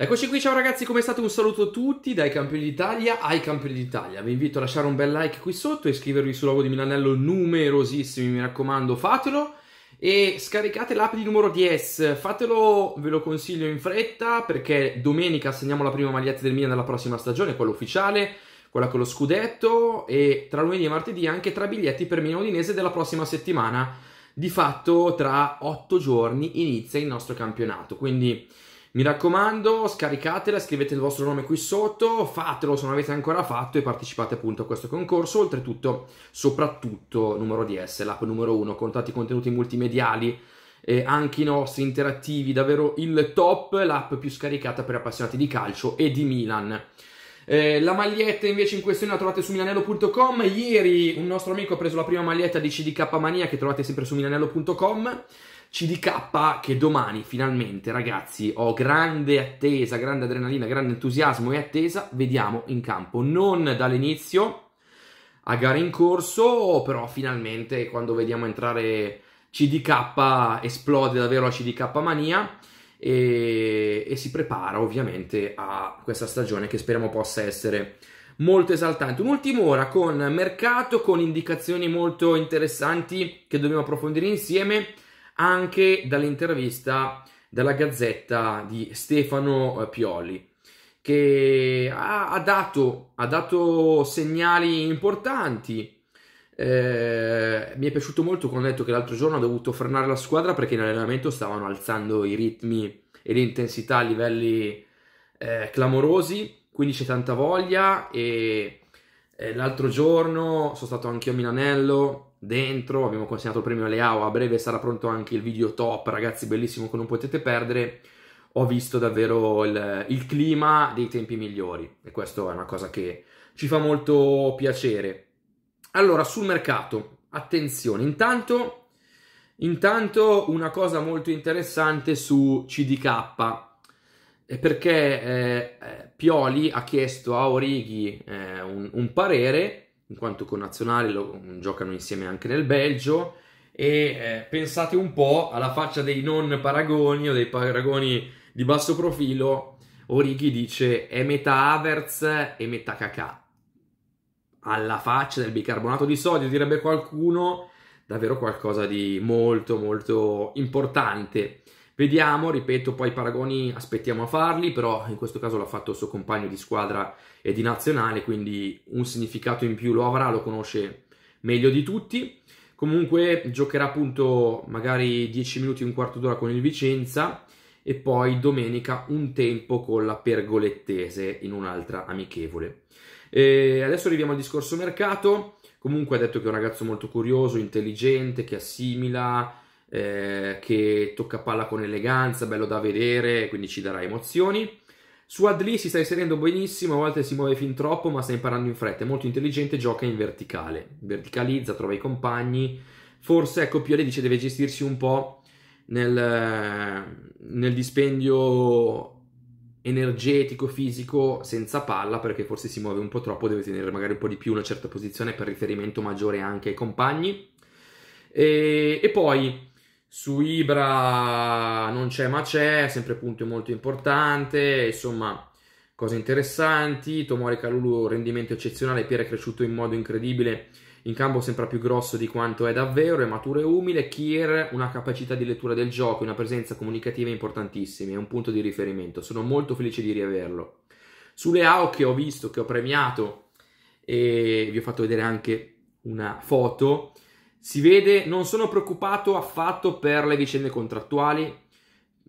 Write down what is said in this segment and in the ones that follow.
Eccoci qui, ciao ragazzi, come state? Un saluto a tutti dai campioni d'Italia ai campioni d'Italia. Vi invito a lasciare un bel like qui sotto, iscrivervi sul logo di Milanello numerosissimi, mi raccomando, fatelo e scaricate l'app di numero 10. Fatelo, ve lo consiglio in fretta perché domenica assegniamo la prima maglietta del Milan della prossima stagione, quella ufficiale, quella con lo scudetto e tra lunedì e martedì anche tre biglietti per Milan Udinese della prossima settimana. Di fatto tra otto giorni inizia il nostro campionato, quindi mi raccomando, scaricatela, scrivete il vostro nome qui sotto, fatelo se non avete ancora fatto e partecipate appunto a questo concorso. Oltretutto, soprattutto numero DS, l'app numero 1, con tanti contenuti multimediali e anche i nostri interattivi, davvero il top, l'app più scaricata per appassionati di calcio e di Milan. Eh, la maglietta invece in questione la trovate su milanello.com. Ieri un nostro amico ha preso la prima maglietta di CDK Mania che trovate sempre su milanello.com. CDK che domani finalmente ragazzi ho grande attesa, grande adrenalina, grande entusiasmo e attesa, vediamo in campo, non dall'inizio a gare in corso, però finalmente quando vediamo entrare CDK esplode davvero la CDK mania e, e si prepara ovviamente a questa stagione che speriamo possa essere molto esaltante. Un'ultima ora con mercato, con indicazioni molto interessanti che dobbiamo approfondire insieme anche dall'intervista dalla Gazzetta di Stefano eh, Pioli, che ha, ha, dato, ha dato, segnali importanti. Eh, mi è piaciuto molto quando ha detto che l'altro giorno ha dovuto frenare la squadra perché in allenamento stavano alzando i ritmi e l'intensità a livelli eh, clamorosi, quindi c'è tanta voglia e eh, l'altro giorno sono stato anch'io a Milanello, dentro, abbiamo consegnato il premio Leao, a breve sarà pronto anche il video top, ragazzi, bellissimo che non potete perdere. Ho visto davvero il, il clima dei tempi migliori e questa è una cosa che ci fa molto piacere. Allora, sul mercato, attenzione, intanto, intanto una cosa molto interessante su CDK è perché eh, eh, Pioli ha chiesto a Origi eh, un, un, parere, in quanto con Nazionale lo, mm, giocano insieme anche nel Belgio, e eh, pensate un po' alla faccia dei non paragoni o dei paragoni di basso profilo, Origi dice è metà Havertz e metà Kakà. Alla faccia del bicarbonato di sodio, direbbe qualcuno, davvero qualcosa di molto molto importante. Vediamo, ripeto, poi i paragoni aspettiamo a farli, però in questo caso l'ha fatto il suo compagno di squadra e di nazionale, quindi un significato in più lo avrà, lo conosce meglio di tutti. Comunque giocherà appunto magari 10 minuti, un quarto d'ora con il Vicenza e poi domenica un tempo con la Pergolettese in un'altra amichevole. E adesso arriviamo al discorso mercato. Comunque ha detto che è un ragazzo molto curioso, intelligente, che assimila, eh, che tocca palla con eleganza, bello da vedere, quindi ci darà emozioni. Su Adli si sta inserendo benissimo, a volte si muove fin troppo, ma sta imparando in fretta, è molto intelligente, gioca in verticale, verticalizza, trova i compagni. Forse ecco Pioli dice deve gestirsi un po' nel, nel dispendio energetico, fisico, senza palla, perché forse si muove un po' troppo, deve tenere magari un po' di più una certa posizione per riferimento maggiore anche ai compagni. E, e poi su Ibra non c'è ma c'è, sempre punto molto importante, insomma cose interessanti. Tomori Calulu rendimento eccezionale, Pierre è cresciuto in modo incredibile, in campo sembra più grosso di quanto è davvero, è maturo e umile. Kier una capacità di lettura del gioco, una presenza comunicativa importantissima, è un punto di riferimento. Sono molto felice di riaverlo. Sulle AO che ho visto, che ho premiato e vi ho fatto vedere anche una foto si vede, non sono preoccupato affatto per le vicende contrattuali,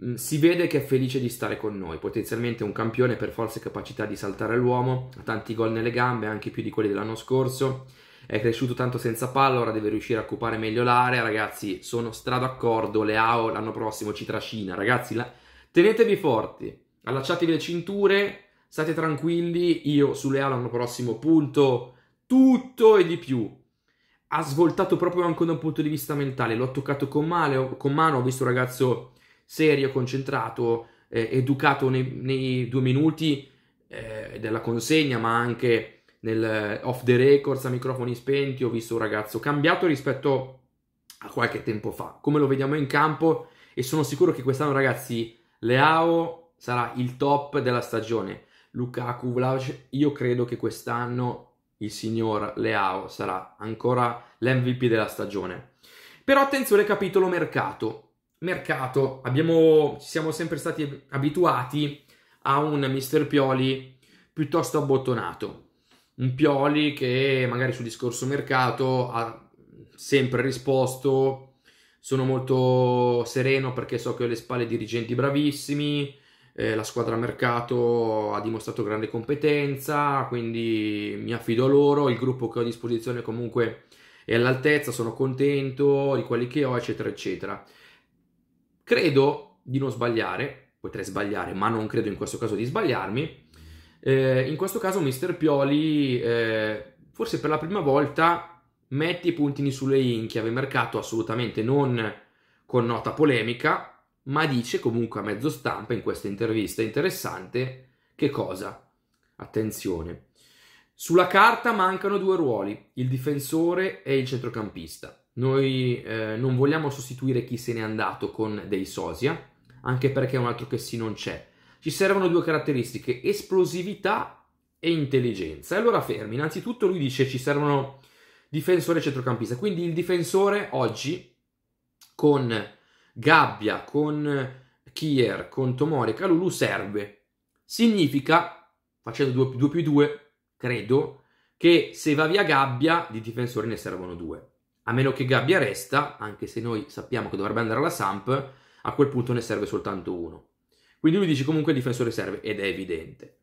mm, si vede che è felice di stare con noi, potenzialmente un campione per forze e capacità di saltare l'uomo, ha tanti gol nelle gambe, anche più di quelli dell'anno scorso, è cresciuto tanto senza palla, ora deve riuscire a occupare meglio l'area, ragazzi sono strada d'accordo, Leao l'anno prossimo ci trascina, ragazzi la... tenetevi forti, allacciatevi le cinture, state tranquilli, io su Leao l'anno prossimo punto tutto e di più, ha svoltato proprio anche da un punto di vista mentale, L'ho toccato con, male, con mano, ho visto un ragazzo serio, concentrato, eh, educato nei, nei, due minuti eh, della consegna, ma anche nel eh, off the records a microfoni spenti, ho visto un ragazzo cambiato rispetto a qualche tempo fa, come lo vediamo in campo e sono sicuro che quest'anno ragazzi Leao sarà il top della stagione. Lukaku, Vlaovic, io credo che quest'anno il signor Leao sarà ancora l'MVP della stagione. Però attenzione capitolo mercato. Mercato, abbiamo, ci siamo sempre stati abituati a un mister Pioli piuttosto abbottonato. Un Pioli che magari sul discorso mercato ha sempre risposto sono molto sereno perché so che ho le spalle dirigenti bravissimi, eh, la squadra mercato ha dimostrato grande competenza, quindi mi affido a loro, il gruppo che ho a disposizione comunque è all'altezza, sono contento di quelli che ho, eccetera, eccetera. Credo di non sbagliare, potrei sbagliare, ma non credo in questo caso di sbagliarmi. Eh, in questo caso Mister Pioli, eh, forse per la prima volta, mette i puntini sulle i in chiave mercato, assolutamente non con nota polemica, ma dice comunque a mezzo stampa in questa intervista interessante che cosa? Attenzione. Sulla carta mancano due ruoli, il difensore e il centrocampista. Noi eh, non vogliamo sostituire chi se n'è andato con dei sosia, anche perché un altro che sì non c'è. Ci servono due caratteristiche, esplosività e intelligenza. E allora fermi, innanzitutto lui dice ci servono difensore e centrocampista, quindi il difensore oggi con gabbia con Kier, con Tomori e Calulu serve. Significa, facendo 2 più 2, credo, che se va via gabbia di difensori ne servono due. A meno che gabbia resta, anche se noi sappiamo che dovrebbe andare alla Samp, a quel punto ne serve soltanto uno. Quindi lui dice comunque difensore serve ed è evidente.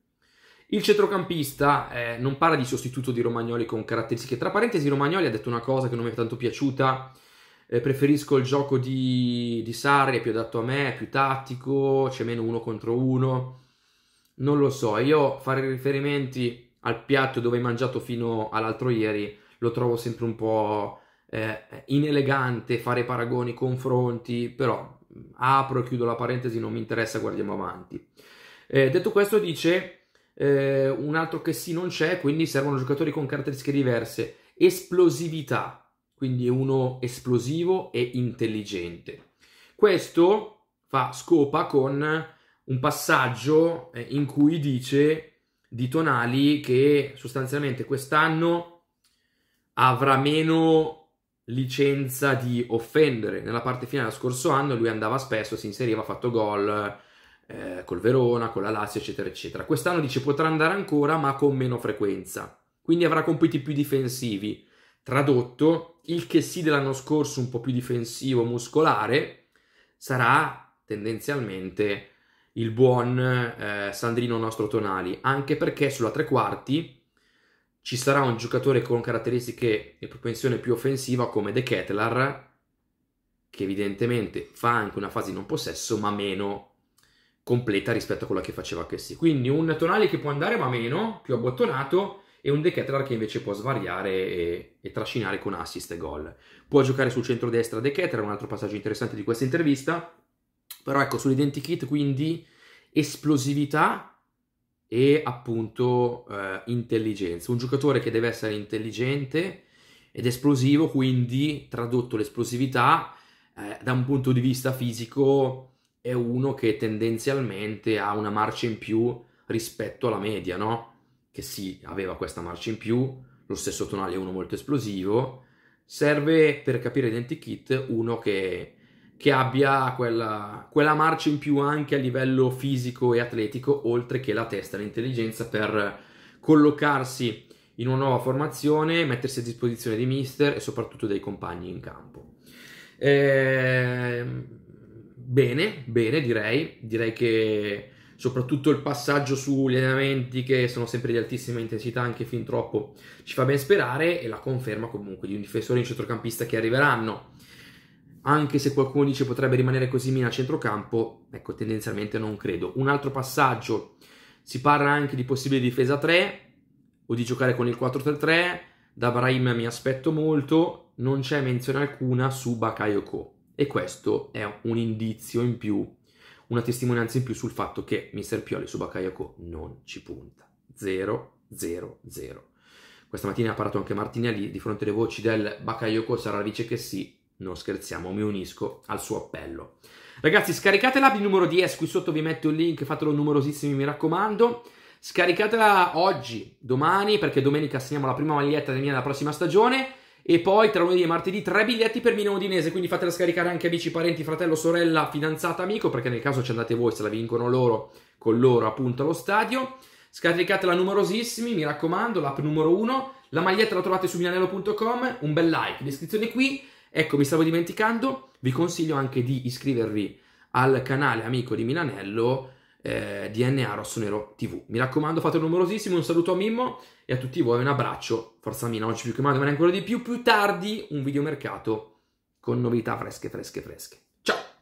Il centrocampista eh, non parla di sostituto di Romagnoli con caratteristiche. Tra parentesi, Romagnoli ha detto una cosa che non mi è tanto piaciuta eh, preferisco il gioco di, di Sarri, è più adatto a me, è più tattico, c'è meno uno contro uno. Non lo so, io fare riferimenti al piatto dove hai mangiato fino all'altro ieri lo trovo sempre un po' eh, inelegante, fare paragoni, confronti, però mm, apro e chiudo la parentesi, non mi interessa, guardiamo avanti. Eh, detto questo dice eh, un altro che sì non c'è, quindi servono giocatori con caratteristiche diverse, esplosività, quindi uno esplosivo e intelligente. Questo fa scopa con un passaggio eh, in cui dice di Tonali che sostanzialmente quest'anno avrà meno licenza di offendere. Nella parte finale dello scorso anno lui andava spesso, si inseriva, ha fatto gol eh, col Verona, con la Lazio, eccetera, eccetera. Quest'anno dice potrà andare ancora ma con meno frequenza, quindi avrà compiti più difensivi Tradotto, il che sì dell'anno scorso un po' più difensivo, muscolare, sarà tendenzialmente il buon eh, Sandrino nostro Tonali, anche perché sulla tre quarti ci sarà un giocatore con caratteristiche e propensione più offensiva come De Kettler, che evidentemente fa anche una fase di non possesso, ma meno completa rispetto a quella che faceva Chessy. Quindi un Tonali che può andare ma meno, più abbottonato, e un Decathlon che invece può svariare e, e trascinare con assist e gol. Può giocare sul centro-destra Decathlon, un altro passaggio interessante di questa intervista, però ecco, sull'identikit quindi esplosività e appunto eh, intelligenza. Un giocatore che deve essere intelligente ed esplosivo, quindi tradotto l'esplosività eh, da un punto di vista fisico è uno che tendenzialmente ha una marcia in più rispetto alla media, no? che sì, aveva questa marcia in più, lo stesso tonale è uno molto esplosivo, serve per capire Identity uno che, che abbia quella, quella, marcia in più anche a livello fisico e atletico, oltre che la testa l'intelligenza per collocarsi in una nuova formazione, mettersi a disposizione di mister e soprattutto dei compagni in campo. Eh, bene, bene, direi, direi che soprattutto il passaggio sugli allenamenti che sono sempre di altissima intensità, anche fin troppo, ci fa ben sperare e la conferma comunque di un difensore e un centrocampista che arriveranno. Anche se qualcuno dice potrebbe rimanere così Mina a centrocampo, ecco, tendenzialmente non credo. Un altro passaggio, si parla anche di possibile difesa 3 o di giocare con il 4-3-3, da Brahim mi aspetto molto, non c'è menzione alcuna su Bakayoko e questo è un indizio in più una testimonianza in più sul fatto che Mr. Pioli su Bakayoko non ci punta. 0-0-0. Questa mattina ha parlato anche Martinelli di fronte alle voci del Bakayoko sarà dice che sì. Non scherziamo, mi unisco al suo appello. Ragazzi, scaricate l'app di numero 10, qui sotto vi metto il link, fatelo numerosissimi, mi raccomando. Scaricatela oggi, domani, perché domenica assegniamo la prima maglietta della mia della prossima stagione. E poi tra lunedì e martedì tre biglietti per Milano Udinese, quindi fatela scaricare anche amici, parenti, fratello, sorella, fidanzata, amico, perché nel caso ci andate voi, se la vincono loro, con loro appunto allo stadio. Scaricatela numerosissimi, mi raccomando, l'app numero 1. La maglietta la trovate su milanello.com, un bel like, descrizione qui. Ecco, mi stavo dimenticando, vi consiglio anche di iscrivervi al canale amico di Milanello eh, DNA Rosso Nero TV. Mi raccomando, fatelo numerosissimo. Un saluto a Mimmo e a tutti voi. Un abbraccio. Forza Mina, oggi più che mai, ma ancora di più. Più tardi un videomercato con novità fresche, fresche, fresche. Ciao!